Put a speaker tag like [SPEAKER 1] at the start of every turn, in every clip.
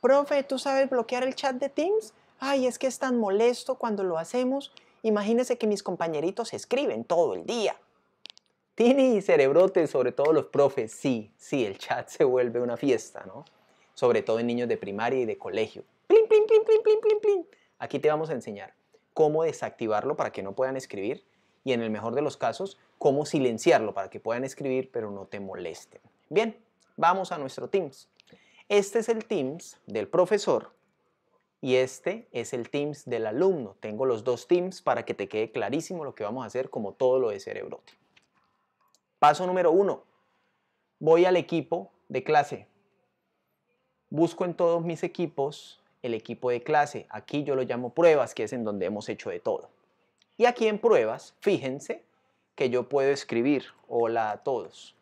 [SPEAKER 1] profe, ¿tú sabes bloquear el chat de Teams? Ay, es que es tan molesto cuando lo hacemos. Imagínese que mis compañeritos escriben todo el día. Tini y cerebrote, sobre todo los profes, sí, sí, el chat se vuelve una fiesta, ¿no? Sobre todo en niños de primaria y de colegio. Plin, plin, plin, plin, plin, plin, plin. Aquí te vamos a enseñar cómo desactivarlo para que no puedan escribir y en el mejor de los casos, cómo silenciarlo para que puedan escribir pero no te molesten. Bien, vamos a nuestro Teams. Este es el Teams del profesor y este es el Teams del alumno. Tengo los dos Teams para que te quede clarísimo lo que vamos a hacer como todo lo de Cerebrote. Paso número uno. Voy al equipo de clase. Busco en todos mis equipos el equipo de clase. Aquí yo lo llamo pruebas, que es en donde hemos hecho de todo. Y aquí en pruebas, fíjense que yo puedo escribir hola a todos.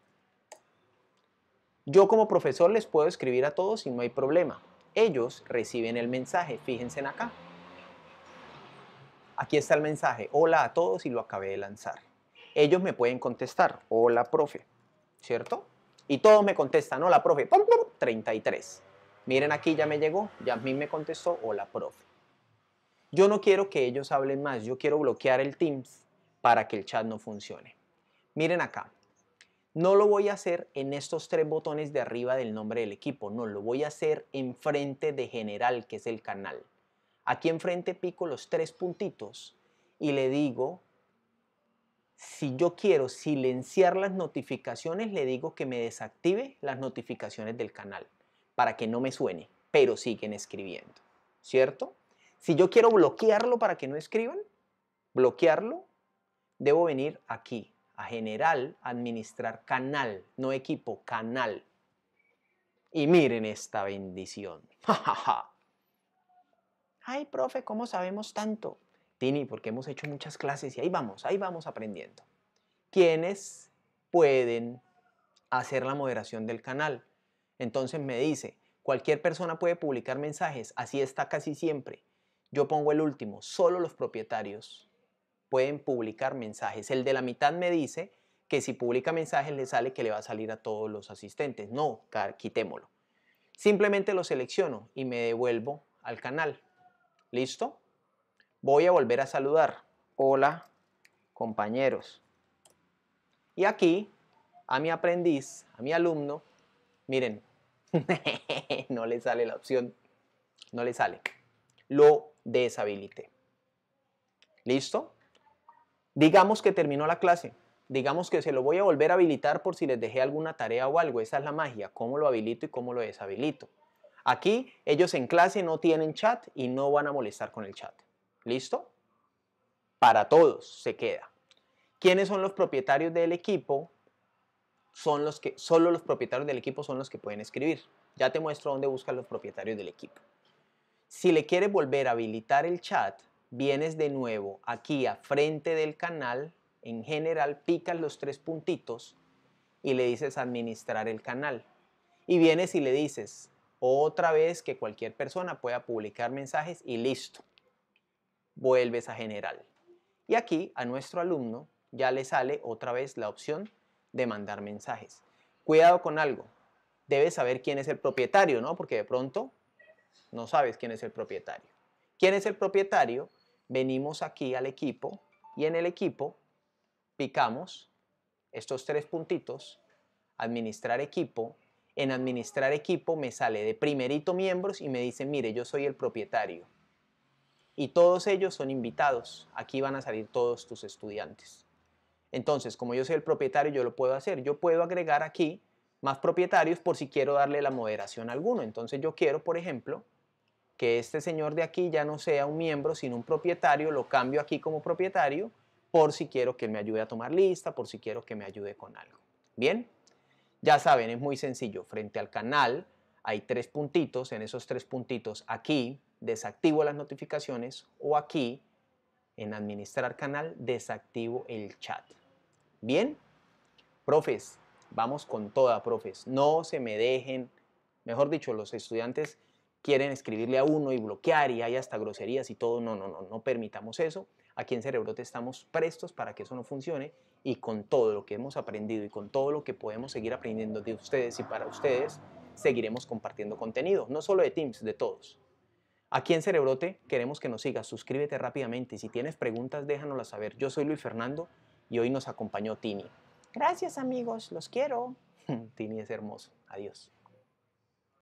[SPEAKER 1] Yo como profesor les puedo escribir a todos y no hay problema. Ellos reciben el mensaje, fíjense en acá. Aquí está el mensaje, hola a todos y lo acabé de lanzar. Ellos me pueden contestar, hola profe, ¿cierto? Y todos me contestan, hola profe, 33. Miren aquí ya me llegó, Ya a mí me contestó, hola profe. Yo no quiero que ellos hablen más, yo quiero bloquear el Teams para que el chat no funcione. Miren acá, no lo voy a hacer en estos tres botones de arriba del nombre del equipo, no, lo voy a hacer enfrente de general, que es el canal. Aquí enfrente pico los tres puntitos y le digo, si yo quiero silenciar las notificaciones, le digo que me desactive las notificaciones del canal para que no me suene, pero siguen escribiendo, ¿cierto? Si yo quiero bloquearlo para que no escriban, bloquearlo, debo venir aquí a general, administrar canal, no equipo, canal. Y miren esta bendición. Ay, profe, ¿cómo sabemos tanto? Tini, porque hemos hecho muchas clases y ahí vamos, ahí vamos aprendiendo. ¿Quiénes pueden hacer la moderación del canal? Entonces me dice, cualquier persona puede publicar mensajes, así está casi siempre. Yo pongo el último, solo los propietarios pueden publicar mensajes. El de la mitad me dice que si publica mensajes le sale que le va a salir a todos los asistentes. No, quitémoslo. Simplemente lo selecciono y me devuelvo al canal. ¿Listo? Voy a volver a saludar. Hola, compañeros. Y aquí, a mi aprendiz, a mi alumno, miren, no le sale la opción, no le sale. Lo deshabilité. ¿Listo? Digamos que terminó la clase, digamos que se lo voy a volver a habilitar por si les dejé alguna tarea o algo. Esa es la magia, cómo lo habilito y cómo lo deshabilito. Aquí ellos en clase no tienen chat y no van a molestar con el chat. ¿Listo? Para todos se queda. ¿Quiénes son los propietarios del equipo? Son los que, solo los propietarios del equipo son los que pueden escribir. Ya te muestro dónde buscan los propietarios del equipo. Si le quieres volver a habilitar el chat, vienes de nuevo aquí a frente del canal, en general picas los tres puntitos y le dices administrar el canal. Y vienes y le dices otra vez que cualquier persona pueda publicar mensajes y listo. Vuelves a general. Y aquí a nuestro alumno ya le sale otra vez la opción de mandar mensajes. Cuidado con algo. Debes saber quién es el propietario, ¿no? Porque de pronto no sabes quién es el propietario. ¿Quién es el propietario? Venimos aquí al equipo y en el equipo picamos estos tres puntitos, administrar equipo. En administrar equipo me sale de primerito miembros y me dice, mire, yo soy el propietario. Y todos ellos son invitados. Aquí van a salir todos tus estudiantes. Entonces, como yo soy el propietario, yo lo puedo hacer. Yo puedo agregar aquí más propietarios por si quiero darle la moderación a alguno. Entonces yo quiero, por ejemplo, que este señor de aquí ya no sea un miembro, sino un propietario, lo cambio aquí como propietario por si quiero que me ayude a tomar lista, por si quiero que me ayude con algo. Bien, ya saben, es muy sencillo. Frente al canal hay tres puntitos, en esos tres puntitos aquí desactivo las notificaciones o aquí en administrar canal desactivo el chat. Bien, profes, vamos con toda, profes. No se me dejen, mejor dicho, los estudiantes quieren escribirle a uno y bloquear y hay hasta groserías y todo. No, no, no, no permitamos eso. Aquí en Cerebrote estamos prestos para que eso no funcione y con todo lo que hemos aprendido y con todo lo que podemos seguir aprendiendo de ustedes y para ustedes, seguiremos compartiendo contenido, no solo de Teams, de todos. Aquí en Cerebrote queremos que nos sigas, suscríbete rápidamente y si tienes preguntas déjanoslas saber. Yo soy Luis Fernando y hoy nos acompañó Tini. Gracias amigos, los quiero. Tini es hermoso. Adiós.